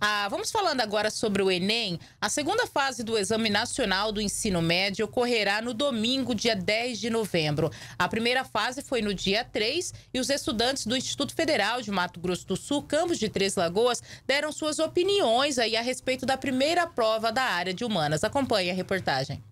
Ah, vamos falando agora sobre o Enem. A segunda fase do Exame Nacional do Ensino Médio ocorrerá no domingo, dia 10 de novembro. A primeira fase foi no dia 3 e os estudantes do Instituto Federal de Mato Grosso do Sul, Campos de Três Lagoas, deram suas opiniões aí a respeito da primeira prova da área de humanas. Acompanhe a reportagem.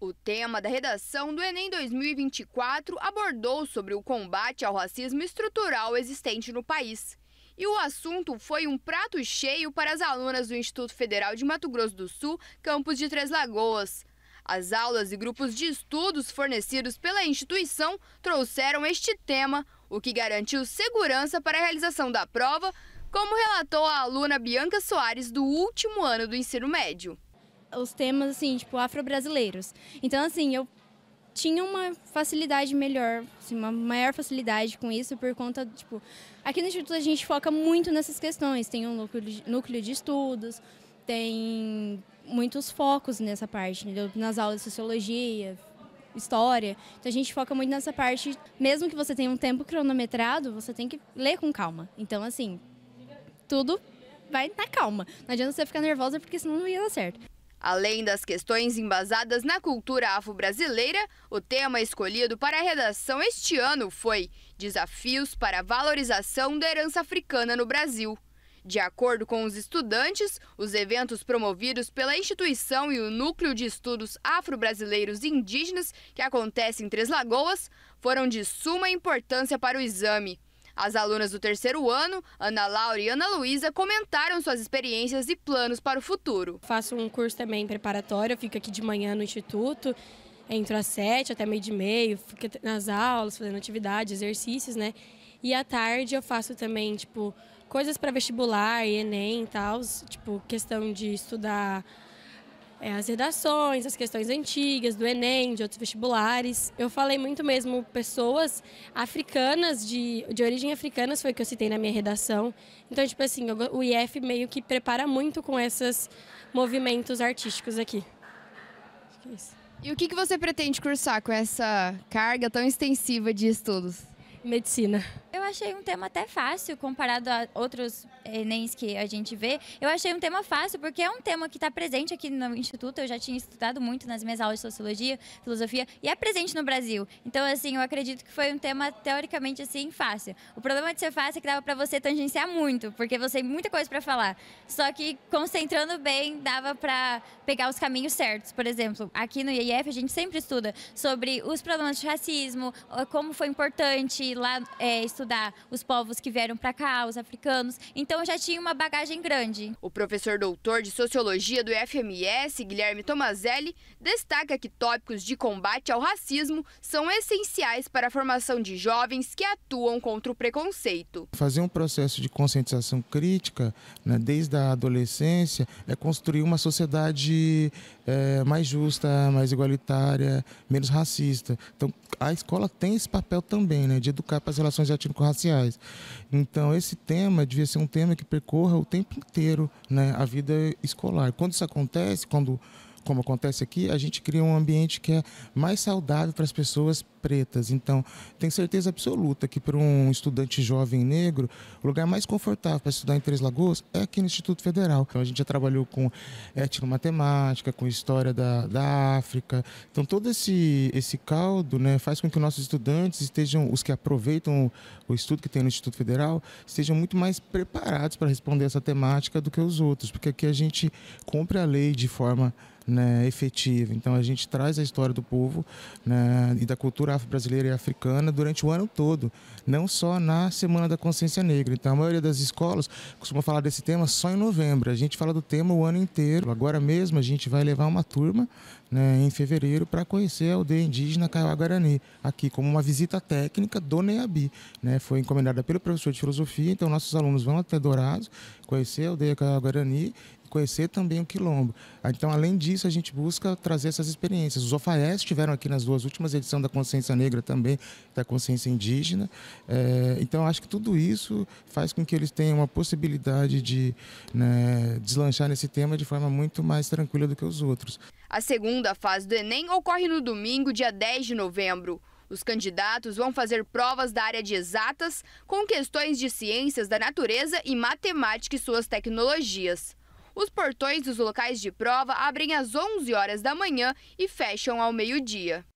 O tema da redação do Enem 2024 abordou sobre o combate ao racismo estrutural existente no país. E o assunto foi um prato cheio para as alunas do Instituto Federal de Mato Grosso do Sul, campus de Três Lagoas. As aulas e grupos de estudos fornecidos pela instituição trouxeram este tema, o que garantiu segurança para a realização da prova, como relatou a aluna Bianca Soares do último ano do ensino médio. Os temas, assim, tipo, afro-brasileiros. Então, assim, eu tinha uma facilidade melhor, assim, uma maior facilidade com isso por conta, tipo, aqui no Instituto a gente foca muito nessas questões, tem um núcleo de, estudos, tem muitos focos nessa parte, nas aulas de sociologia, história. Então a gente foca muito nessa parte, mesmo que você tenha um tempo cronometrado, você tem que ler com calma. Então assim, tudo vai na calma. Não adianta você ficar nervosa porque senão não ia dar certo. Além das questões embasadas na cultura afro-brasileira, o tema escolhido para a redação este ano foi Desafios para a Valorização da Herança Africana no Brasil. De acordo com os estudantes, os eventos promovidos pela instituição e o Núcleo de Estudos Afro-Brasileiros Indígenas, que acontece em Três Lagoas, foram de suma importância para o exame. As alunas do terceiro ano, Ana Laura e Ana Luísa, comentaram suas experiências e planos para o futuro. Faço um curso também preparatório, fico aqui de manhã no instituto, entro às sete até meio de meio, fico nas aulas, fazendo atividades, exercícios, né? E à tarde eu faço também, tipo, coisas para vestibular, Enem e tal, tipo, questão de estudar é, as redações, as questões antigas, do Enem, de outros vestibulares. Eu falei muito mesmo pessoas africanas, de, de origem africana, foi o que eu citei na minha redação. Então, tipo assim, o IF meio que prepara muito com esses movimentos artísticos aqui. Acho que é isso. E o que você pretende cursar com essa carga tão extensiva de estudos? Medicina. Eu achei um tema até fácil comparado a outros Enems eh, que a gente vê. Eu achei um tema fácil porque é um tema que está presente aqui no Instituto. Eu já tinha estudado muito nas minhas aulas de Sociologia, Filosofia e é presente no Brasil. Então, assim, eu acredito que foi um tema teoricamente, assim, fácil. O problema de ser fácil é que dava para você tangenciar muito, porque você tem muita coisa para falar. Só que concentrando bem, dava para pegar os caminhos certos. Por exemplo, aqui no IEF a gente sempre estuda sobre os problemas de racismo, como foi importante lá é, estudar os povos que vieram para cá, os africanos. Então eu já tinha uma bagagem grande. O professor doutor de Sociologia do FMS, Guilherme Tomazelli, destaca que tópicos de combate ao racismo são essenciais para a formação de jovens que atuam contra o preconceito. Fazer um processo de conscientização crítica né, desde a adolescência é construir uma sociedade é, mais justa, mais igualitária, menos racista. Então a escola tem esse papel também né, de educar voltar para as relações étnico-raciais. Então, esse tema devia ser um tema que percorra o tempo inteiro né, a vida escolar. Quando isso acontece, quando como acontece aqui, a gente cria um ambiente que é mais saudável para as pessoas pretas. Então, tenho certeza absoluta que para um estudante jovem negro, o lugar mais confortável para estudar em Três Lagoas é aqui no Instituto Federal. Então, a gente já trabalhou com étnico-matemática, com história da, da África. Então, todo esse, esse caldo né, faz com que nossos estudantes estejam, os que aproveitam o estudo que tem no Instituto Federal, estejam muito mais preparados para responder essa temática do que os outros, porque aqui a gente cumpre a lei de forma né, efetiva. Então, a gente traz a história do povo né, e da cultura afro brasileira e africana durante o ano todo, não só na Semana da Consciência Negra. Então, a maioria das escolas costuma falar desse tema só em novembro. A gente fala do tema o ano inteiro. Agora mesmo, a gente vai levar uma turma né, em fevereiro para conhecer a aldeia indígena Kaiowá-Guarani, aqui como uma visita técnica do NEABI. Né? Foi encomendada pelo professor de filosofia, então nossos alunos vão até Dourados conhecer a aldeia Kaiowá-Guarani conhecer também o quilombo. Ah, então, além disso, a gente busca trazer essas experiências. Os OFAES estiveram aqui nas duas últimas edições da Consciência Negra também, da Consciência Indígena. É, então, acho que tudo isso faz com que eles tenham uma possibilidade de né, deslanchar nesse tema de forma muito mais tranquila do que os outros. A segunda fase do Enem ocorre no domingo, dia 10 de novembro. Os candidatos vão fazer provas da área de exatas com questões de ciências da natureza e matemática e suas tecnologias. Os portões dos locais de prova abrem às 11 horas da manhã e fecham ao meio-dia.